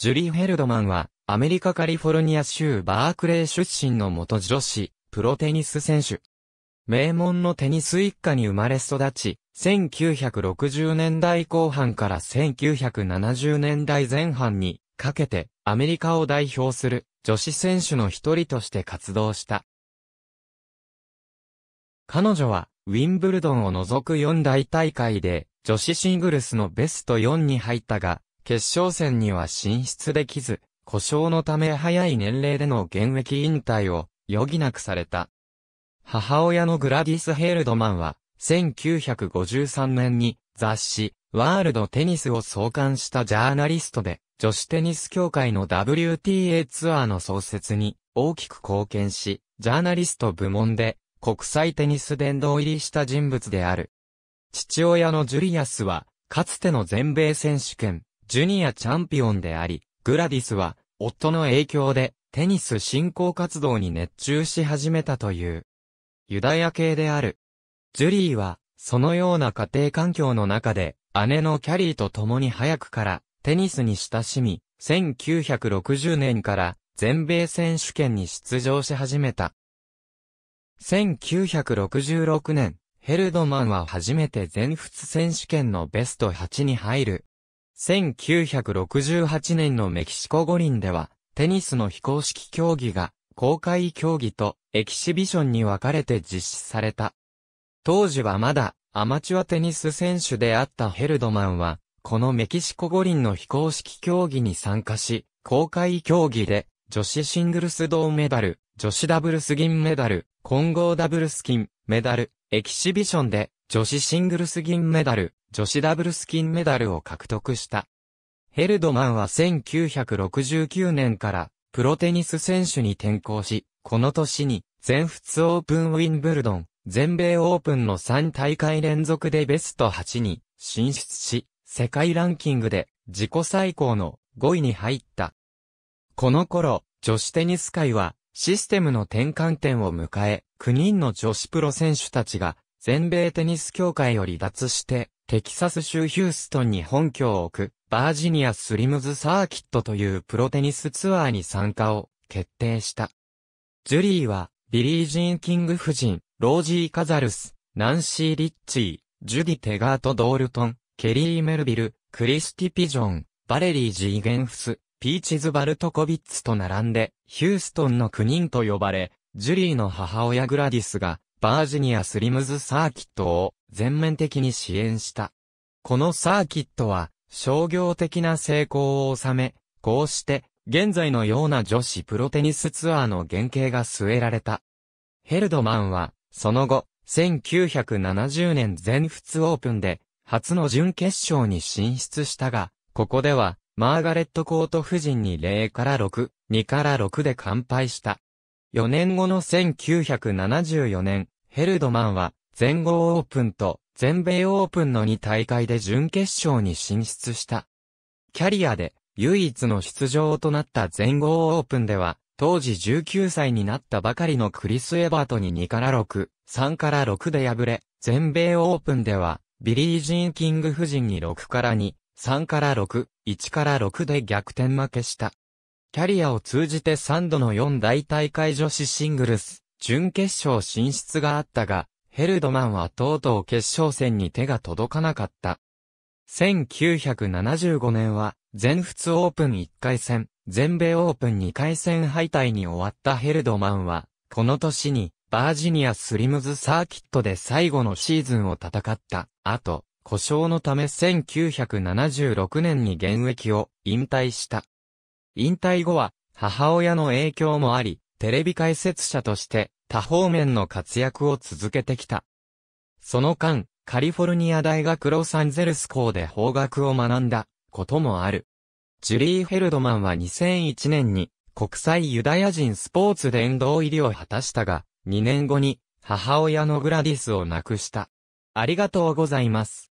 ジュリー・ヘルドマンは、アメリカカリフォルニア州バークレー出身の元女子、プロテニス選手。名門のテニス一家に生まれ育ち、1960年代後半から1970年代前半にかけてアメリカを代表する女子選手の一人として活動した。彼女はウィンブルドンを除く4大大会で女子シングルスのベスト4に入ったが、決勝戦には進出できず、故障のため早い年齢での現役引退を余儀なくされた。母親のグラディス・ヘールドマンは、1953年に雑誌、ワールドテニスを創刊したジャーナリストで、女子テニス協会の WTA ツアーの創設に大きく貢献し、ジャーナリスト部門で国際テニス殿堂入りした人物である。父親のジュリアスは、かつての全米選手権、ジュニアチャンピオンであり、グラディスは、夫の影響で、テニス振興活動に熱中し始めたという、ユダヤ系である。ジュリーは、そのような家庭環境の中で、姉のキャリーと共に早くから、テニスに親しみ、1960年から全米選手権に出場し始めた。1966年、ヘルドマンは初めて全仏選手権のベスト8に入る1968年のメキシコ五輪では、テニスの非公式競技が、公開競技とエキシビションに分かれて実施された。当時はまだ、アマチュアテニス選手であったヘルドマンは、このメキシコ五輪の非公式競技に参加し、公開競技で、女子シングルス銅メダル、女子ダブルス銀メダル、混合ダブルス金メダル、エキシビションで、女子シングルス銀メダル、女子ダブルス金メダルを獲得した。ヘルドマンは1969年からプロテニス選手に転向し、この年に全仏オープンウィンブルドン、全米オープンの3大会連続でベスト8に進出し、世界ランキングで自己最高の5位に入った。この頃、女子テニス界はシステムの転換点を迎え、9人の女子プロ選手たちが全米テニス協会を離脱して、テキサス州ヒューストンに本拠を置く、バージニアスリムズサーキットというプロテニスツアーに参加を決定した。ジュリーは、ビリー・ジーン・キング夫人、ロージー・カザルス、ナンシー・リッチー、ジュディ・テガート・ドールトン、ケリー・メルビル、クリスティ・ピジョン、バレリー・ジーゲンフス、ピーチズ・バルトコビッツと並んで、ヒューストンの9人と呼ばれ、ジュリーの母親グラディスが、バージニアスリムズサーキットを全面的に支援した。このサーキットは商業的な成功を収め、こうして現在のような女子プロテニスツアーの原型が据えられた。ヘルドマンは、その後、1970年全仏オープンで、初の準決勝に進出したが、ここでは、マーガレット・コート夫人に0から6、2から6で完敗した。4年後の1974年、ヘルドマンは全豪オープンと全米オープンの2大会で準決勝に進出した。キャリアで唯一の出場となった全豪オープンでは、当時19歳になったばかりのクリス・エバートに2から6、3から6で敗れ、全米オープンでは、ビリー・ジン・キング夫人に6から2、3から6、1から6で逆転負けした。キャリアを通じて3度の4大大会女子シングルス、準決勝進出があったが、ヘルドマンはとうとう決勝戦に手が届かなかった。1975年は、全仏オープン1回戦、全米オープン2回戦敗退に終わったヘルドマンは、この年に、バージニアスリムズサーキットで最後のシーズンを戦った。あと、故障のため1976年に現役を引退した。引退後は、母親の影響もあり、テレビ解説者として多方面の活躍を続けてきた。その間、カリフォルニア大学ロサンゼルス校で法学を学んだこともある。ジュリー・フェルドマンは2001年に国際ユダヤ人スポーツ殿堂入りを果たしたが、2年後に母親のグラディスを亡くした。ありがとうございます。